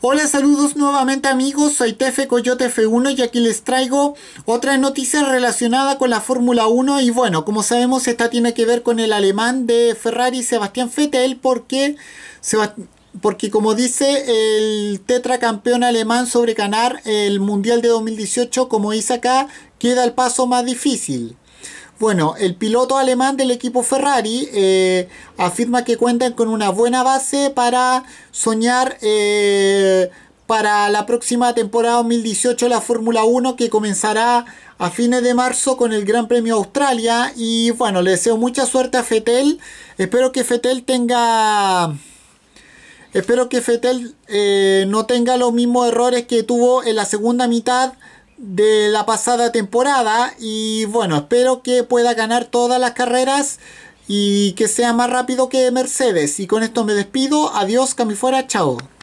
Hola, saludos nuevamente amigos, soy Tefe Coyote F1 y aquí les traigo otra noticia relacionada con la Fórmula 1 y bueno, como sabemos esta tiene que ver con el alemán de Ferrari Sebastián Vettel porque, porque como dice el tetracampeón alemán sobre ganar el Mundial de 2018, como dice acá, queda el paso más difícil. Bueno, el piloto alemán del equipo Ferrari eh, afirma que cuentan con una buena base para soñar eh, para la próxima temporada 2018 la Fórmula 1 que comenzará a fines de marzo con el Gran Premio Australia y bueno, le deseo mucha suerte a Fetel. Espero que Fetel tenga... Espero que eh, no tenga los mismos errores que tuvo en la segunda mitad de la pasada temporada y bueno, espero que pueda ganar todas las carreras y que sea más rápido que Mercedes. Y con esto me despido. Adiós, Camifuera, chao.